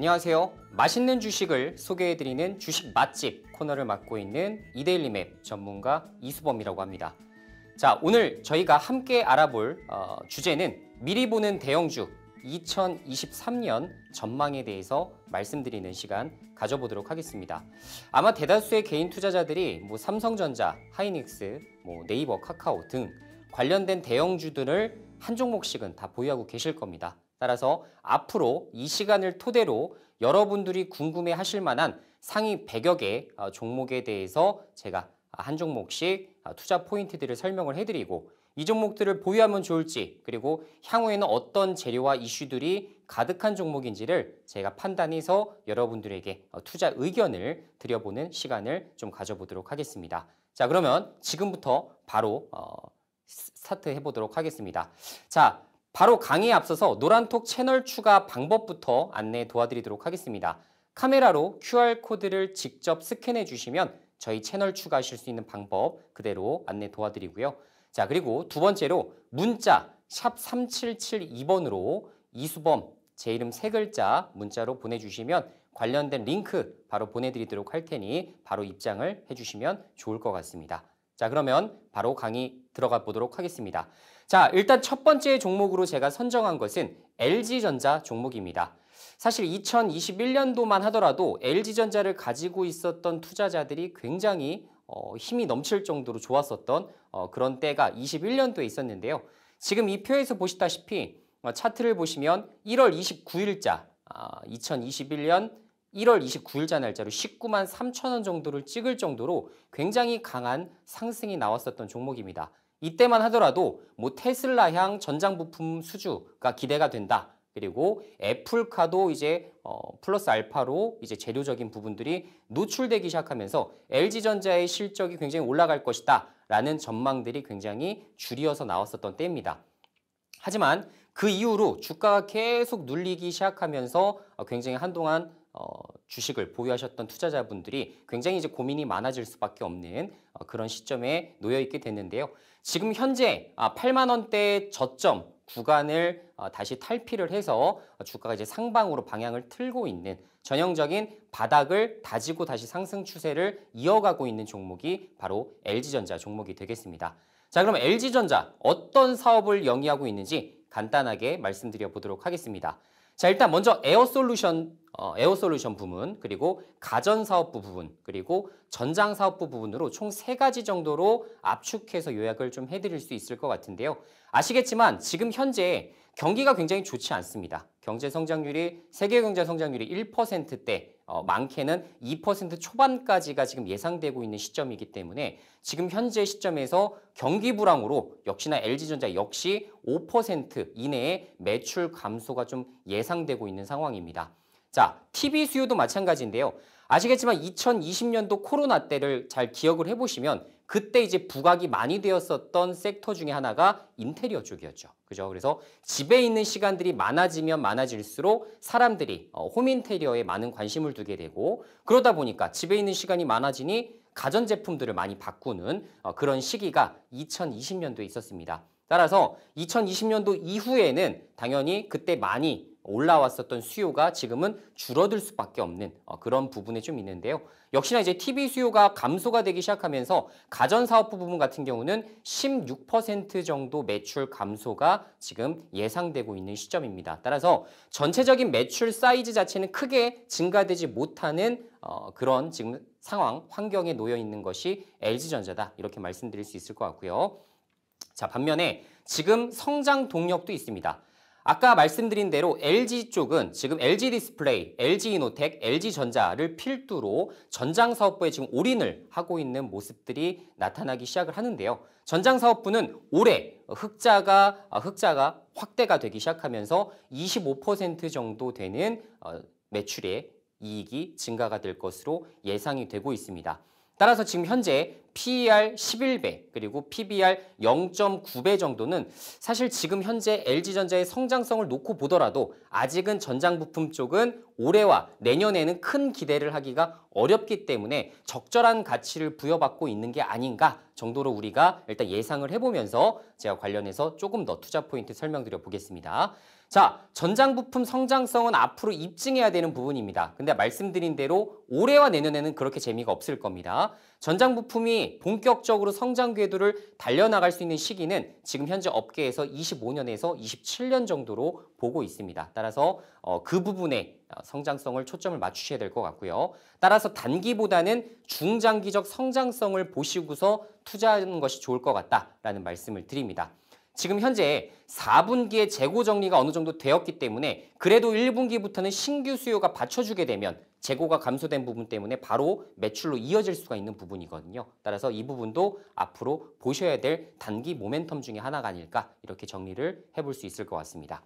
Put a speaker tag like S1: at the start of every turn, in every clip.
S1: 안녕하세요. 맛있는 주식을 소개해드리는 주식 맛집 코너를 맡고 있는 이데일리맵 전문가 이수범이라고 합니다. 자, 오늘 저희가 함께 알아볼 어, 주제는 미리 보는 대형주 2023년 전망에 대해서 말씀드리는 시간 가져보도록 하겠습니다. 아마 대다수의 개인 투자자들이 뭐 삼성전자, 하이닉스, 뭐 네이버, 카카오 등 관련된 대형주들을 한 종목씩은 다 보유하고 계실 겁니다. 따라서 앞으로 이 시간을 토대로 여러분들이 궁금해 하실 만한 상위 100여 개 어, 종목에 대해서 제가 한 종목씩 어, 투자 포인트들을 설명을 해드리고 이 종목들을 보유하면 좋을지 그리고 향후에는 어떤 재료와 이슈들이 가득한 종목인지를 제가 판단해서 여러분들에게 어, 투자 의견을 드려보는 시간을 좀 가져보도록 하겠습니다. 자 그러면 지금부터 바로 어, 스타트 해보도록 하겠습니다. 자 바로 강의에 앞서서 노란톡 채널 추가 방법부터 안내 도와드리도록 하겠습니다. 카메라로 QR코드를 직접 스캔해 주시면 저희 채널 추가하실 수 있는 방법 그대로 안내 도와드리고요. 자 그리고 두 번째로 문자 샵 3772번으로 이수범 제 이름 세 글자 문자로 보내주시면 관련된 링크 바로 보내드리도록 할 테니 바로 입장을 해주시면 좋을 것 같습니다. 자 그러면 바로 강의 들어가 보도록 하겠습니다. 자, 일단 첫 번째 종목으로 제가 선정한 것은 LG전자 종목입니다. 사실 2021년도만 하더라도 LG전자를 가지고 있었던 투자자들이 굉장히 어, 힘이 넘칠 정도로 좋았었던 어, 그런 때가 21년도에 있었는데요. 지금 이 표에서 보시다시피 어, 차트를 보시면 1월 29일자 2021년 1월 29일자 날짜로 19만 3천 원 정도를 찍을 정도로 굉장히 강한 상승이 나왔었던 종목입니다. 이때만 하더라도 뭐 테슬라향 전장 부품 수주가 기대가 된다. 그리고 애플카도 이제 어, 플러스 알파로 이제 재료적인 부분들이 노출되기 시작하면서 LG전자의 실적이 굉장히 올라갈 것이다 라는 전망들이 굉장히 줄이어서 나왔었던 때입니다. 하지만 그 이후로 주가가 계속 눌리기 시작하면서 굉장히 한동안 어, 주식을 보유하셨던 투자자분들이 굉장히 이제 고민이 많아질 수밖에 없는 어, 그런 시점에 놓여 있게 됐는데요. 지금 현재 아, 8만 원대 저점 구간을 어, 다시 탈피를 해서 어, 주가가 이제 상방으로 방향을 틀고 있는 전형적인 바닥을 다지고 다시 상승 추세를 이어가고 있는 종목이 바로 LG전자 종목이 되겠습니다. 자, 그럼 LG전자 어떤 사업을 영위하고 있는지 간단하게 말씀드려 보도록 하겠습니다. 자, 일단 먼저 에어 솔루션 어, 에어 솔루션 부문, 그리고 가전 사업부 부분, 그리고 전장 사업부 부분으로 총 세 가지 정도로 압축해서 요약을 좀 해드릴 수 있을 것 같은데요. 아시겠지만 지금 현재 경기가 굉장히 좋지 않습니다. 경제 성장률이 세계 경제 성장률이 1%대 어, 많게는 2% 초반까지가 지금 예상되고 있는 시점이기 때문에 지금 현재 시점에서 경기 불황으로 역시나 LG전자 역시 5% 이내에 매출 감소가 좀 예상되고 있는 상황입니다. 자, TV 수요도 마찬가지인데요. 아시겠지만 2020년도 코로나 때를 잘 기억을 해보시면 그때 이제 부각이 많이 되었었던 섹터 중에 하나가 인테리어 쪽이었죠. 그죠? 그래서 집에 있는 시간들이 많아지면 많아질수록 사람들이 어, 홈 인테리어에 많은 관심을 두게 되고 그러다 보니까 집에 있는 시간이 많아지니 가전제품들을 많이 바꾸는 어, 그런 시기가 2020년도에 있었습니다. 따라서 2020년도 이후에는 당연히 그때 많이 올라왔었던 수요가 지금은 줄어들 수밖에 없는 어, 그런 부분에좀 있는데요. 역시나 이제 TV 수요가 감소가 되기 시작하면서 가전사업부 부분 같은 경우는 16% 정도 매출 감소가 지금 예상되고 있는 시점입니다. 따라서 전체적인 매출 사이즈 자체는 크게 증가되지 못하는 어, 그런 지금 상황, 환경에 놓여 있는 것이 LG전자다. 이렇게 말씀드릴 수 있을 것 같고요. 자, 반면에 지금 성장 동력도 있습니다. 아까 말씀드린 대로 LG 쪽은 지금 LG 디스플레이, LG 이노텍, LG 전자를 필두로 전장 사업부에 지금 올인을 하고 있는 모습들이 나타나기 시작을 하는데요. 전장 사업부는 올해 흑자가 아, 흑자가 확대가 되기 시작하면서 25% 정도 되는 어, 매출의 이익이 증가가 될 것으로 예상이 되고 있습니다. 따라서 지금 현재 PER 11배 그리고 PBR 0.9배 정도는 사실 지금 현재 LG전자의 성장성을 놓고 보더라도 아직은 전장 부품 쪽은 올해와 내년에는 큰 기대를 하기가 어렵기 때문에 적절한 가치를 부여받고 있는 게 아닌가 정도로 우리가 일단 예상을 해보면서 제가 관련해서 조금 더 투자 포인트 설명드려 보겠습니다. 자, 전장 부품 성장성은 앞으로 입증해야 되는 부분입니다. 근데 말씀드린 대로 올해와 내년에는 그렇게 재미가 없을 겁니다. 전장 부품이 본격적으로 성장 궤도를 달려나갈 수 있는 시기는 지금 현재 업계에서 25년에서 27년 정도로 보고 있습니다. 따라서 어, 그 부분에 어, 성장성을 초점을 맞추셔야 될 것 같고요. 따라서 단기보다는 중장기적 성장성을 보시고서 투자하는 것이 좋을 것 같다라는 말씀을 드립니다. 지금 현재 4분기에 재고 정리가 어느 정도 되었기 때문에 그래도 1분기부터는 신규 수요가 받쳐주게 되면 재고가 감소된 부분 때문에 바로 매출로 이어질 수가 있는 부분이거든요. 따라서 이 부분도 앞으로 보셔야 될 단기 모멘텀 중에 하나가 아닐까 이렇게 정리를 해볼 수 있을 것 같습니다.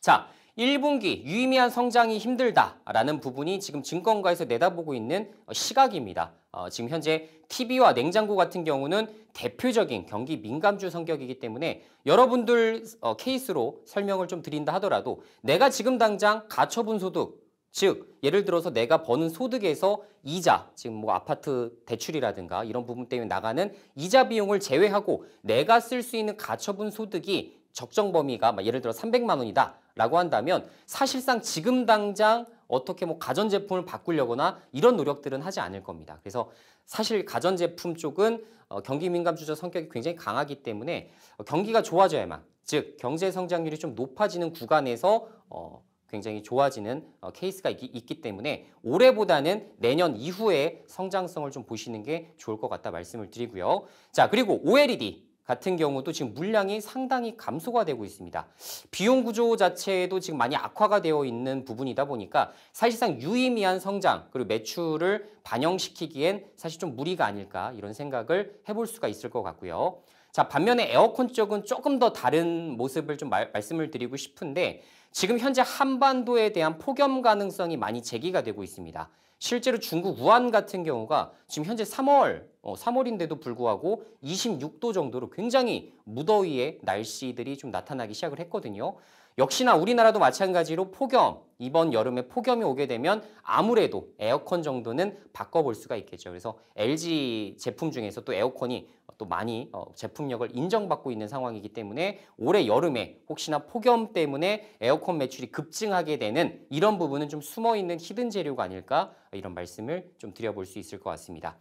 S1: 자, 1분기 유의미한 성장이 힘들다라는 부분이 지금 증권가에서 내다보고 있는 어, 시각입니다. 어, 지금 현재 TV와 냉장고 같은 경우는 대표적인 경기 민감주 성격이기 때문에 여러분들 어, 케이스로 설명을 좀 드린다 하더라도 내가 지금 당장 가처분 소득 즉 예를 들어서 내가 버는 소득에서 이자 지금 뭐 아파트 대출이라든가 이런 부분 때문에 나가는 이자 비용을 제외하고 내가 쓸 수 있는 가처분 소득이 적정 범위가 예를 들어 300만 원이다 라고 한다면 사실상 지금 당장 어떻게 뭐 가전제품을 바꾸려거나 이런 노력들은 하지 않을 겁니다. 그래서 사실 가전제품 쪽은 어, 경기 민감 주자 성격이 굉장히 강하기 때문에 어, 경기가 좋아져야만 즉 경제 성장률이 좀 높아지는 구간에서 어, 굉장히 좋아지는 어, 케이스가 있, 기 때문에 올해보다는 내년 이후에 성장성을 좀 보시는 게 좋을 것 같다 말씀을 드리고요. 자 그리고 OLED 같은 경우도 지금 물량이 상당히 감소가 되고 있습니다. 비용 구조 자체도 지금 많이 악화가 되어 있는 부분이다 보니까 사실상 유의미한 성장 그리고 매출을 반영시키기엔 사실 좀 무리가 아닐까 이런 생각을 해볼 수가 있을 것 같고요. 자 반면에 에어컨 쪽은 조금 더 다른 모습을 좀 말, 말씀을 드리고 싶은데 지금 현재 한반도에 대한 폭염 가능성이 많이 제기가 되고 있습니다. 실제로 중국 우한 같은 경우가 지금 현재 3월, 3월인데도 어, 불구하고 26도 정도로 굉장히 무더위의 날씨들이 좀 나타나기 시작을 했거든요. 역시나 우리나라도 마찬가지로 폭염, 이번 여름에 폭염이 오게 되면 아무래도 에어컨 정도는 바꿔볼 수가 있겠죠. 그래서 LG 제품 중에서 또 에어컨이 또 많이 어, 제품력을 인정받고 있는 상황이기 때문에 올해 여름에 혹시나 폭염 때문에 에어컨 매출이 급증하게 되는 이런 부분은 좀 숨어있는 히든 재료가 아닐까 이런 말씀을 좀 드려볼 수 있을 것 같습니다.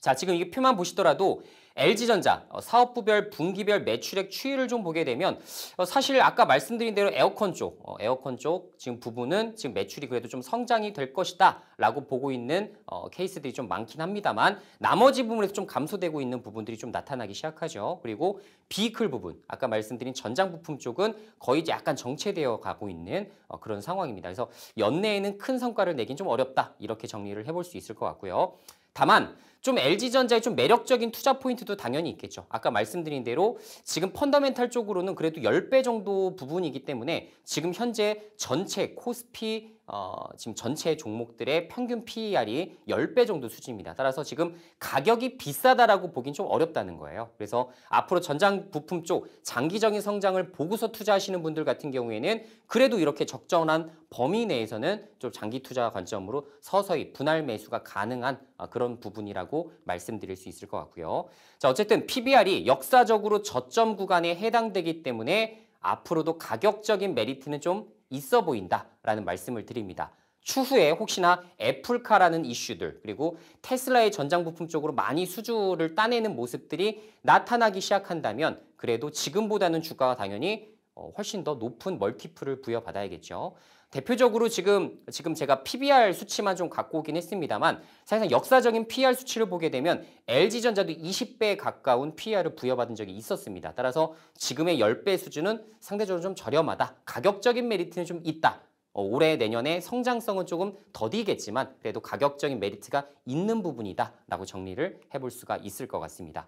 S1: 자, 지금 이 표만 보시더라도 LG전자 어, 사업부별 분기별 매출액 추이를 좀 보게 되면 어, 사실 아까 말씀드린 대로 에어컨 쪽, 어, 에어컨 쪽 지금 부분은 지금 매출이 그래도 좀 성장이 될 것이다 라고 보고 있는 케이스들이 좀 많긴 합니다만 나머지 부분에서 좀 감소되고 있는 부분들이 좀 나타나기 시작하죠. 그리고 비클 부분, 아까 말씀드린 전장 부품 쪽은 거의 이제 약간 정체되어 가고 있는 그런 상황입니다. 그래서 연내에는 큰 성과를 내긴 좀 어렵다 이렇게 정리를 해볼 수 있을 것 같고요. 다만 좀 LG전자의 좀 매력적인 투자 포인트도 당연히 있겠죠. 아까 말씀드린 대로 지금 펀더멘탈 쪽으로는 그래도 10배 정도 부분이기 때문에 지금 현재 전체 코스피 어, 지금 전체 종목들의 평균 PER이 10배 정도 수준입니다. 따라서 지금 가격이 비싸다라고 보긴 좀 어렵다는 거예요. 그래서 앞으로 전장 부품 쪽 장기적인 성장을 보고서 투자하시는 분들 같은 경우에는 그래도 이렇게 적정한 범위 내에서는 좀 장기 투자 관점으로 서서히 분할 매수가 가능한 어, 그런 부분이라고 있다고 말씀드릴 수 있을 것 같고요. 자, 어쨌든 PBR이 역사적으로 저점 구간에 해당되기 때문에 앞으로도 가격적인 메리트는 좀 있어 보인다라는 말씀을 드립니다. 추후에 혹시나 애플카라는 이슈들 그리고 테슬라의 전장 부품 쪽으로 많이 수주를 따내는 모습들이 나타나기 시작한다면 그래도 지금보다는 주가가 당연히 어, 훨씬 더 높은 멀티플을 부여받아야겠죠. 대표적으로 지금 지금 제가 PBR 수치만 좀 갖고 오긴 했습니다만 사실상 역사적인 p r 수치를 보게 되면 LG전자도 20배 가까운 p r 을 부여받은 적이 있었습니다. 따라서 지금의 10배 수준은 상대적으로 좀 저렴하다. 가격적인 메리트는 좀 있다. 어, 올해 내년에 성장성은 조금 더디겠지만 그래도 가격적인 메리트가 있는 부분이다라고 정리를 해볼 수가 있을 것 같습니다.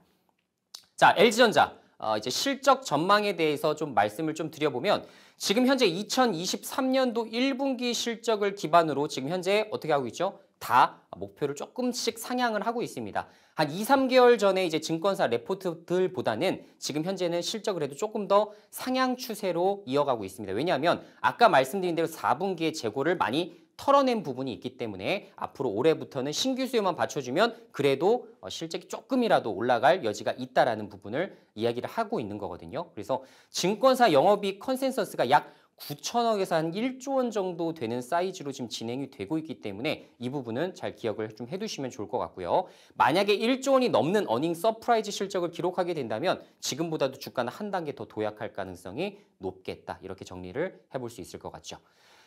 S1: 자, LG전자 어, 이제 실적 전망에 대해서 좀 말씀을 좀 드려보면 지금 현재 2023년도 1분기 실적을 기반으로 지금 현재 어떻게 하고 있죠? 다 목표를 조금씩 상향을 하고 있습니다. 한 2, 3개월 전에 이제 증권사 레포트들보다는 지금 현재는 실적을 해도 조금 더 상향 추세로 이어가고 있습니다. 왜냐하면 아까 말씀드린 대로 4분기에 재고를 많이 털어낸 부분이 있기 때문에 앞으로 올해부터는 신규 수요만 받쳐주면 그래도 어, 실적이 조금이라도 올라갈 여지가 있다라는 부분을 이야기를 하고 있는 거거든요. 그래서 증권사 영업이익 컨센서스가 약 9천억에서 한 1조 원 정도 되는 사이즈로 지금 진행이 되고 있기 때문에 이 부분은 잘 기억을 좀 해두시면 좋을 것 같고요. 만약에 1조 원이 넘는 어닝 서프라이즈 실적을 기록하게 된다면 지금보다도 주가는 한 단계 더 도약할 가능성이 높겠다. 이렇게 정리를 해볼 수 있을 것 같죠.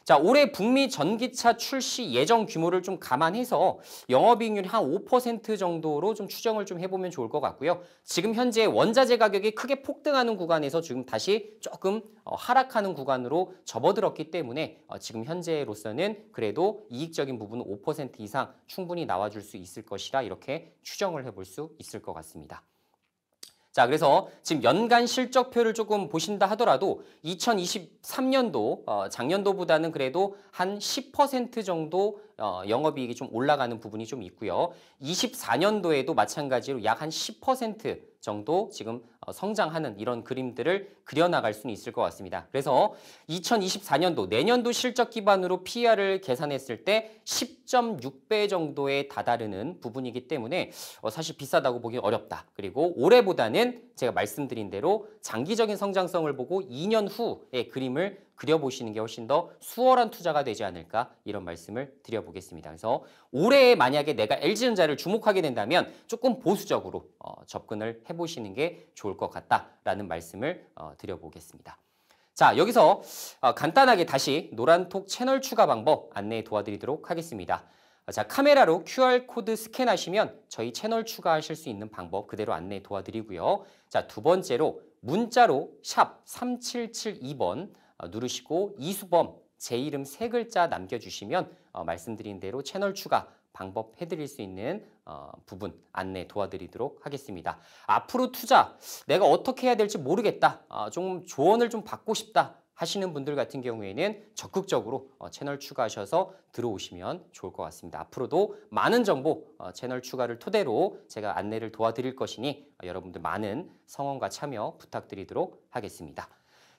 S1: 자, 올해 북미 전기차 출시 예정 규모를 좀 감안해서 영업이익률이 한 5% 정도로 좀 추정을 좀 해보면 좋을 것 같고요. 지금 현재 원자재 가격이 크게 폭등하는 구간에서 지금 다시 조금 어, 하락하는 구간으로 접어들었기 때문에 어, 지금 현재로서는 그래도 이익적인 부분은 5% 이상 충분히 나와줄 수 있을 것이라 이렇게 추정을 해볼 수 있을 것 같습니다. 자, 그래서 지금 연간 실적표를 조금 보신다 하더라도 2023년도 어, 작년도보다는 그래도 한 10% 정도 어, 영업이익이 좀 올라가는 부분이 좀 있고요. 24년도에도 마찬가지로 약 한 10% 정도 지금 어, 성장하는 이런 그림들을 그려나갈 수는 있을 것 같습니다. 그래서 2024년도 내년도 실적 기반으로 p r 을 계산했을 때 10.6배 정도에 다다르는 부분이기 때문에 어, 사실 비싸다고 보기 어렵다. 그리고 올해보다는 제가 말씀드린 대로 장기적인 성장성을 보고 2년 후의 그림을 그려보시는 게 훨씬 더 수월한 투자가 되지 않을까 이런 말씀을 드려보겠습니다. 그래서 올해 만약에 내가 LG전자를 주목하게 된다면 조금 보수적으로 어, 접근을 해보시는 게 좋을 것 같다라는 말씀을 어, 드려보겠습니다. 자 여기서 어, 간단하게 다시 노란톡 채널 추가 방법 안내 도와드리도록 하겠습니다. 자 카메라로 QR코드 스캔하시면 저희 채널 추가하실 수 있는 방법 그대로 안내 도와드리고요. 자 두 번째로 문자로 샵 3772번 어, 누르시고 이수범 제 이름 세 글자 남겨주시면 어, 말씀드린 대로 채널 추가 방법 해드릴 수 있는 어, 부분 안내 도와드리도록 하겠습니다. 앞으로 투자 내가 어떻게 해야 될지 모르겠다. 어, 좀 조언을 좀 받고 싶다 하시는 분들 같은 경우에는 적극적으로 어, 채널 추가하셔서 들어오시면 좋을 것 같습니다. 앞으로도 많은 정보 어, 채널 추가를 토대로 제가 안내를 도와드릴 것이니 어, 여러분들 많은 성원과 참여 부탁드리도록 하겠습니다.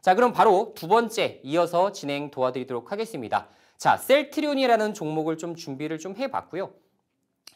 S1: 자 그럼 바로 두 번째 이어서 진행 도와드리도록 하겠습니다. 자 셀트리온이라는 종목을 좀 준비를 좀 해봤고요.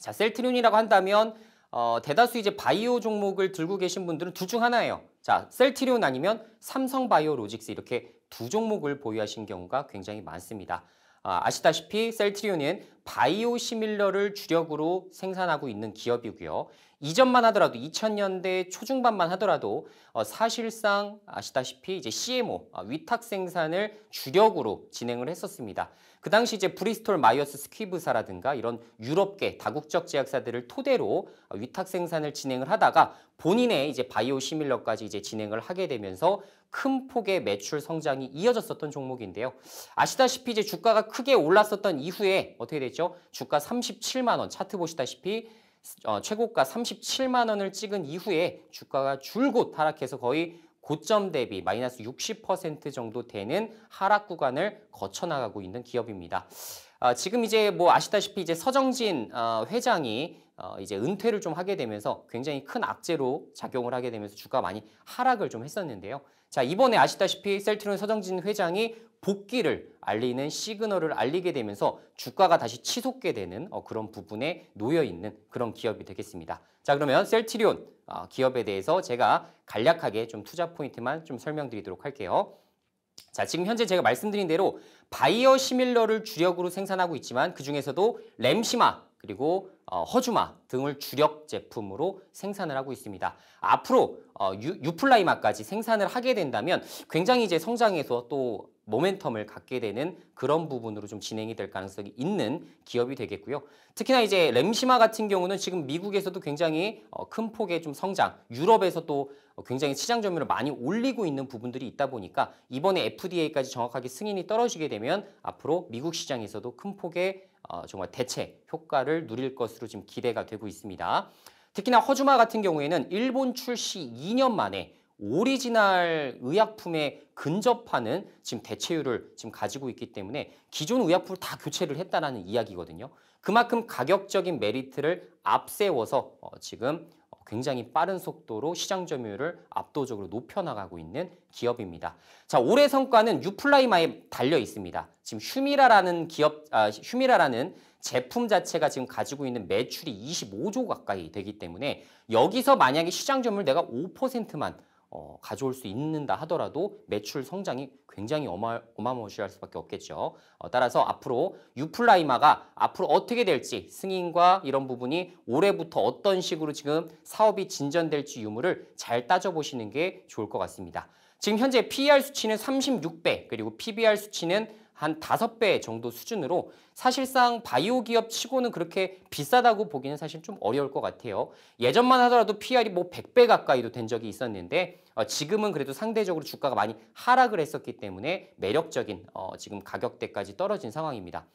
S1: 자 셀트리온이라고 한다면 어, 대다수 이제 바이오 종목을 들고 계신 분들은 둘 중 하나예요. 자 셀트리온 아니면 삼성바이오로직스 이렇게 두 종목을 보유하신 경우가 굉장히 많습니다. 아, 아시다시피 셀트리온은 바이오 시밀러를 주력으로 생산하고 있는 기업이고요. 이전만 하더라도 2000년대 초중반만 하더라도 어, 사실상 아시다시피 이제 CMO 아, 위탁 생산을 주력으로 진행을 했었습니다. 그 당시 이제 브리스톨 마이어스 스퀴브사라든가 이런 유럽계 다국적 제약사들을 토대로 아, 위탁 생산을 진행을 하다가 본인의 이제 바이오 시밀러까지 이제 진행을 하게 되면서 큰 폭의 매출 성장이 이어졌었던 종목인데요. 아시다시피 이제 주가가 크게 올랐었던 이후에 어떻게 됐죠? 주가 37만 원 차트 보시다시피 어, 최고가 37만 원을 찍은 이후에 주가가 줄곧 하락해서 거의 고점 대비 마이너스 60% 정도 되는 하락 구간을 거쳐나가고 있는 기업입니다. 어, 지금 이제 뭐 아시다시피 이제 서정진 어, 회장이 어, 이제 은퇴를 좀 하게 되면서 굉장히 큰 악재로 작용을 하게 되면서 주가 많이 하락을 좀 했었는데요. 자, 이번에 아시다시피 셀트리온 서정진 회장이 복귀를 알리는 시그널을 알리게 되면서 주가가 다시 치솟게 되는 어, 그런 부분에 놓여 있는 그런 기업이 되겠습니다. 자, 그러면 셀트리온 어, 기업에 대해서 제가 간략하게 좀 투자 포인트만 좀 설명드리도록 할게요. 자, 지금 현재 제가 말씀드린 대로 바이어 시밀러를 주력으로 생산하고 있지만 그 중에서도 램시마 그리고 어, 허주마 등을 주력 제품으로 생산을 하고 있습니다. 앞으로 어, 유, 플라이마까지 생산을 하게 된다면 굉장히 이제 성장해서 또 모멘텀을 갖게 되는 그런 부분으로 좀 진행이 될 가능성이 있는 기업이 되겠고요. 특히나 이제 램시마 같은 경우는 지금 미국에서도 굉장히 어, 큰 폭의 좀 성장, 유럽에서 도 굉장히 시장 점유율을 많이 올리고 있는 부분들이 있다 보니까 이번에 FDA까지 정확하게 승인이 떨어지게 되면 앞으로 미국 시장에서도 큰 폭의 어, 정말 대체 효과를 누릴 것으로 지금 기대가 되고 있습니다. 특히나 허주마 같은 경우에는 일본 출시 2년 만에 오리지널 의약품에 근접하는 지금 대체율을 지금 가지고 있기 때문에 기존 의약품을 다 교체를 했다는 이야기거든요. 그만큼 가격적인 메리트를 앞세워서 어, 지금 굉장히 빠른 속도로 시장 점유율을 압도적으로 높여나가고 있는 기업입니다. 자, 올해 성과는 유플라이마에 달려 있습니다. 지금 휴미라라는 기업, 아, 휴미라라는 제품 자체가 지금 가지고 있는 매출이 25조 가까이 되기 때문에 여기서 만약에 시장 점유율 내가 5%만 어, 가져올 수 있는다 하더라도 매출 성장이 굉장히 어마, 어마무시할 수밖에 없겠죠. 어, 따라서 앞으로 유플라이마가 앞으로 어떻게 될지 승인과 이런 부분이 올해부터 어떤 식으로 지금 사업이 진전될지 유무를 잘 따져보시는 게 좋을 것 같습니다. 지금 현재 PER 수치는 36배 그리고 PBR 수치는 한 다섯 배 정도 수준으로 사실상 바이오 기업 치고는 그렇게 비싸다고 보기는 사실 좀 어려울 것 같아요. 예전만 하더라도 PR이 뭐 백 배 가까이도 된 적이 있었는데 어, 지금은 그래도 상대적으로 주가가 많이 하락을 했었기 때문에 매력적인 어, 지금 가격대까지 떨어진 상황입니다.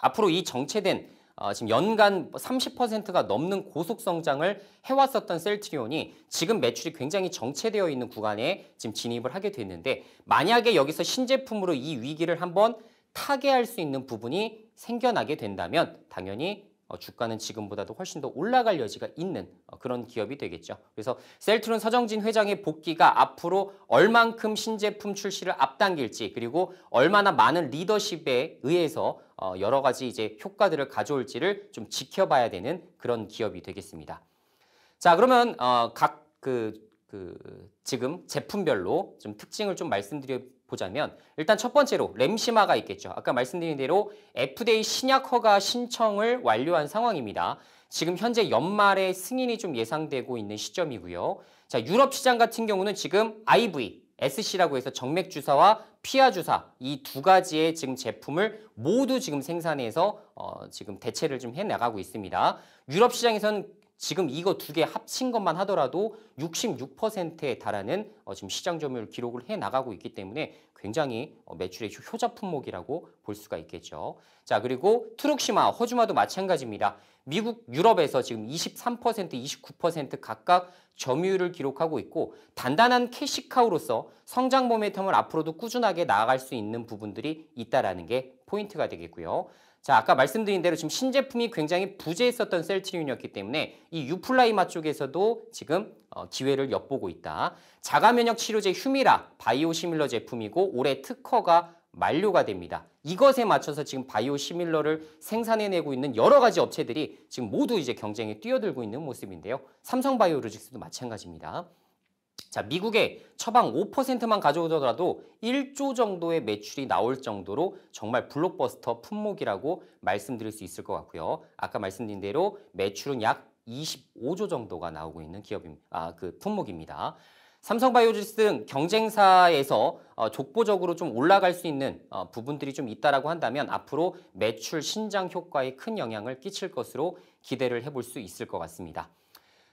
S1: 앞으로 이 정체된 어, 지금 연간 30%가 넘는 고속 성장을 해왔었던 셀트리온이 지금 매출이 굉장히 정체되어 있는 구간에 지금 진입을 하게 됐는데 만약에 여기서 신제품으로 이 위기를 한번 타개할 수 있는 부분이 생겨나게 된다면 당연히 어, 주가는 지금보다도 훨씬 더 올라갈 여지가 있는 어, 그런 기업이 되겠죠. 그래서 셀트론 서정진 회장의 복귀가 앞으로 얼만큼 신제품 출시를 앞당길지 그리고 얼마나 많은 리더십에 의해서 어, 여러 가지 이제 효과들을 가져올지를 좀 지켜봐야 되는 그런 기업이 되겠습니다. 자 그러면 각그 그 지금 제품별로 좀 특징을 좀 말씀드려 보자면 일단 첫 번째로 램시마가 있겠죠. 아까 말씀드린 대로 FDA 신약 허가 신청을 완료한 상황입니다. 지금 현재 연말에 승인이 좀 예상되고 있는 시점이고요. 자, 유럽 시장 같은 경우는 지금 IV, SC라고 해서 정맥 주사와 피하 주사 이 두 가지의 지금 제품을 모두 지금 생산해서 어, 지금 대체를 좀 해 나가고 있습니다. 유럽 시장에서는 지금 이거 두 개 합친 것만 하더라도 66%에 달하는 어, 지금 시장 점유율 기록을 해 나가고 있기 때문에 굉장히 어, 매출의 효자 품목이라고 볼 수가 있겠죠. 자 그리고 트룩시마, 허주마도 마찬가지입니다. 미국, 유럽에서 지금 23%, 29% 각각 점유율을 기록하고 있고 단단한 캐시카우로서 성장 모멘텀을 앞으로도 꾸준하게 나아갈 수 있는 부분들이 있다라는 게 포인트가 되겠고요. 자 아까 말씀드린 대로 지금 신제품이 굉장히 부재했었던 셀트리온이었기 때문에 이 유플라이마 쪽에서도 지금 어, 기회를 엿보고 있다. 자가 면역 치료제 휴미라 바이오시밀러 제품이고 올해 특허가 만료가 됩니다. 이것에 맞춰서 지금 바이오시밀러를 생산해내고 있는 여러 가지 업체들이 지금 모두 이제 경쟁에 뛰어들고 있는 모습인데요. 삼성바이오로직스도 마찬가지입니다. 자, 미국의 처방 5%만 가져오더라도 1조 정도의 매출이 나올 정도로 정말 블록버스터 품목이라고 말씀드릴 수 있을 것 같고요. 아까 말씀드린 대로 매출은 약 25조 정도가 나오고 있는 기업 아, 그 품목입니다. 삼성바이오지스등 경쟁사에서 어, 족보적으로 좀 올라갈 수 있는 어, 부분들이 좀 있다라고 한다면 앞으로 매출 신장 효과에 큰 영향을 끼칠 것으로 기대를 해볼 수 있을 것 같습니다.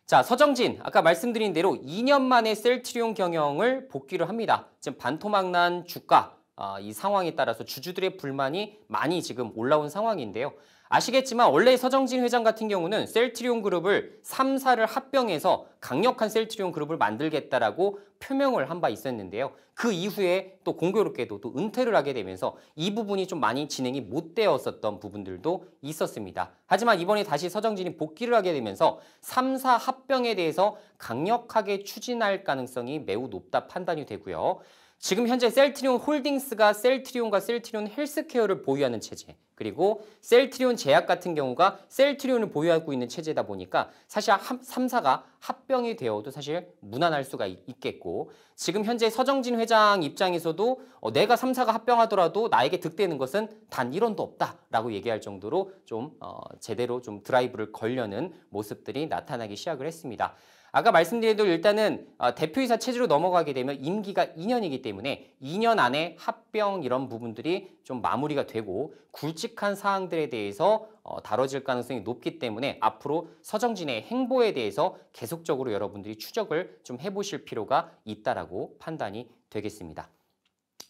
S1: 자, 서정진 아까 말씀드린 대로 2년 만에 셀트리온 경영을 복귀를 합니다. 지금 반토막난 주가 어, 이 상황에 따라서 주주들의 불만이 많이 지금 올라온 상황인데요. 아시겠지만 원래 서정진 회장 같은 경우는 셀트리온 그룹을 3사를 합병해서 강력한 셀트리온 그룹을 만들겠다라고 표명을 한 바 있었는데요. 그 이후에 또 공교롭게도 또 은퇴를 하게 되면서 이 부분이 좀 많이 진행이 못 되었었던 부분들도 있었습니다. 하지만 이번에 다시 서정진이 복귀를 하게 되면서 3사 합병에 대해서 강력하게 추진할 가능성이 매우 높다 판단이 되고요. 지금 현재 셀트리온 홀딩스가 셀트리온과 셀트리온 헬스케어를 보유하는 체제 그리고 셀트리온 제약 같은 경우가 셀트리온을 보유하고 있는 체제다 보니까 사실 삼사가 합병이 되어도 사실 무난할 수가 있겠고 지금 현재 서정진 회장 입장에서도 어, 내가 삼사가 합병하더라도 나에게 득되는 것은 단 1원도 없다라고 얘기할 정도로 좀 어, 제대로 좀 드라이브를 걸려는 모습들이 나타나기 시작을 했습니다. 아까 말씀드린 대로 일단은 어, 대표이사 체제로 넘어가게 되면 임기가 2년이기 때문에 2년 안에 합병 이런 부분들이 좀 마무리가 되고 굵직한 사항들에 대해서 어, 다뤄질 가능성이 높기 때문에 앞으로 서정진의 행보에 대해서 계속적으로 여러분들이 추적을 좀 해보실 필요가 있다라고 판단이 되겠습니다.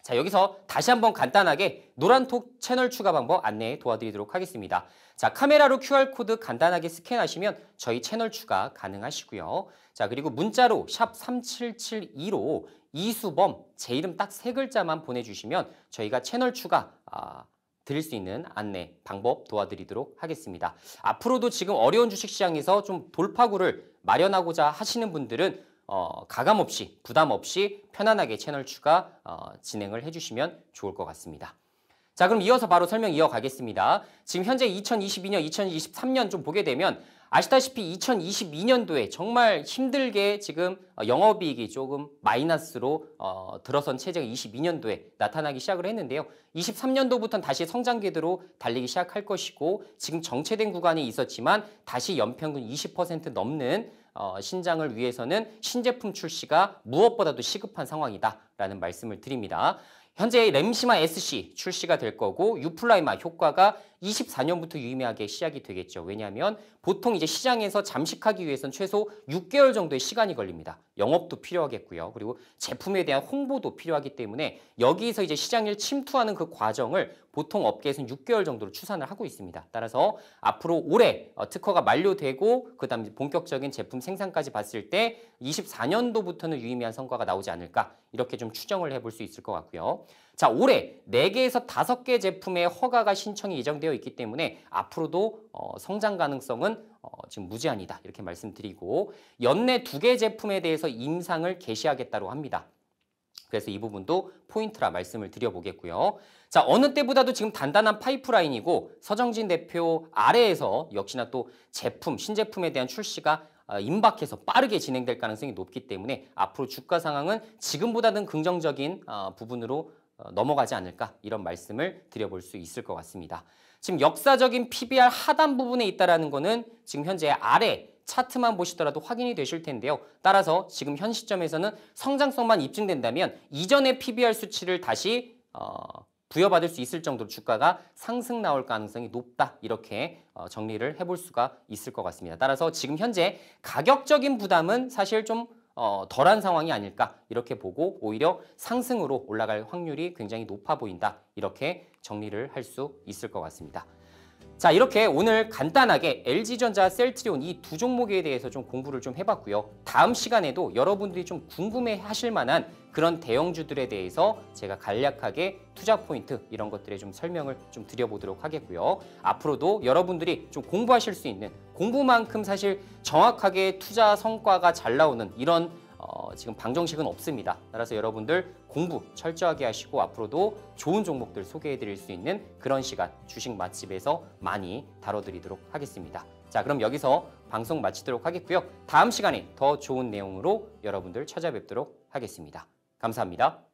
S1: 자 여기서 다시 한번 간단하게 노란톡 채널 추가 방법 안내 도와드리도록 하겠습니다. 자 카메라로 QR코드 간단하게 스캔하시면 저희 채널 추가 가능하시고요. 자 그리고 문자로 샵 3772로 이수범 제 이름 딱 세 글자만 보내주시면 저희가 채널 추가 아, 드릴 수 있는 안내 방법 도와드리도록 하겠습니다. 앞으로도 지금 어려운 주식시장에서 좀 돌파구를 마련하고자 하시는 분들은 어, 가감 없이 부담 없이 편안하게 채널 추가 어, 진행을 해주시면 좋을 것 같습니다. 자 그럼 이어서 바로 설명 이어가겠습니다. 지금 현재 2022년, 2023년 좀 보게 되면 아시다시피 2022년도에 정말 힘들게 지금 어, 영업이익이 조금 마이너스로 어, 들어선 체제가 22년도에 나타나기 시작을 했는데요. 23년도부터는 다시 성장 궤도로 달리기 시작할 것이고 지금 정체된 구간이 있었지만 다시 연평균 20% 넘는 어, 신장을 위해서는 신제품 출시가 무엇보다도 시급한 상황이다라는 말씀을 드립니다. 현재 램시마 SC 출시가 될 거고 유플라이마 효과가 24년부터 유의미하게 시작이 되겠죠. 왜냐하면 보통 이제 시장에서 잠식하기 위해선 최소 6개월 정도의 시간이 걸립니다. 영업도 필요하겠고요. 그리고 제품에 대한 홍보도 필요하기 때문에 여기서 이제 시장을 침투하는 그 과정을 보통 업계에서는 6개월 정도로 추산을 하고 있습니다. 따라서 앞으로 올해 어, 특허가 만료되고 그다음 본격적인 제품 생산까지 봤을 때 24년도부터는 유의미한 성과가 나오지 않을까 이렇게 좀 추정을 해볼 수 있을 것 같고요. 자, 올해 4개에서 5개 제품의 허가가 신청이 예정되어 있기 때문에 앞으로도 어, 성장 가능성은 어, 지금 무제한이다. 이렇게 말씀드리고 연내 2개 제품에 대해서 임상을 개시하겠다고 합니다. 그래서 이 부분도 포인트라 말씀을 드려보겠고요. 자, 어느 때보다도 지금 단단한 파이프라인이고 서정진 대표 아래에서 역시나 또 제품, 신제품에 대한 출시가 어, 임박해서 빠르게 진행될 가능성이 높기 때문에 앞으로 주가 상황은 지금보다는 긍정적인 어, 부분으로 어, 넘어가지 않을까 이런 말씀을 드려볼 수 있을 것 같습니다. 지금 역사적인 PBR 하단 부분에 있다는 것은 지금 현재 아래 차트만 보시더라도 확인이 되실 텐데요. 따라서 지금 현 시점에서는 성장성만 입증된다면 이전의 PBR 수치를 다시 어, 부여받을 수 있을 정도로 주가가 상승 나올 가능성이 높다 이렇게 어, 정리를 해볼 수가 있을 것 같습니다. 따라서 지금 현재 가격적인 부담은 사실 좀 어, 덜한 상황이 아닐까 이렇게 보고 오히려 상승으로 올라갈 확률이 굉장히 높아 보인다 이렇게 정리를 할 수 있을 것 같습니다. 자 이렇게 오늘 간단하게 LG전자 셀트리온 이 두 종목에 대해서 좀 공부를 좀 해봤고요. 다음 시간에도 여러분들이 좀 궁금해 하실 만한 그런 대형주들에 대해서 제가 간략하게 투자 포인트 이런 것들에 좀 설명을 좀 드려보도록 하겠고요. 앞으로도 여러분들이 좀 공부하실 수 있는 공부만큼 사실 정확하게 투자 성과가 잘 나오는 이런 어, 지금 방정식은 없습니다. 따라서 여러분들 공부 철저하게 하시고 앞으로도 좋은 종목들 소개해드릴 수 있는 그런 시간 주식 맛집에서 많이 다뤄드리도록 하겠습니다. 자 그럼 여기서 방송 마치도록 하겠고요. 다음 시간에 더 좋은 내용으로 여러분들 찾아뵙도록 하겠습니다. 감사합니다.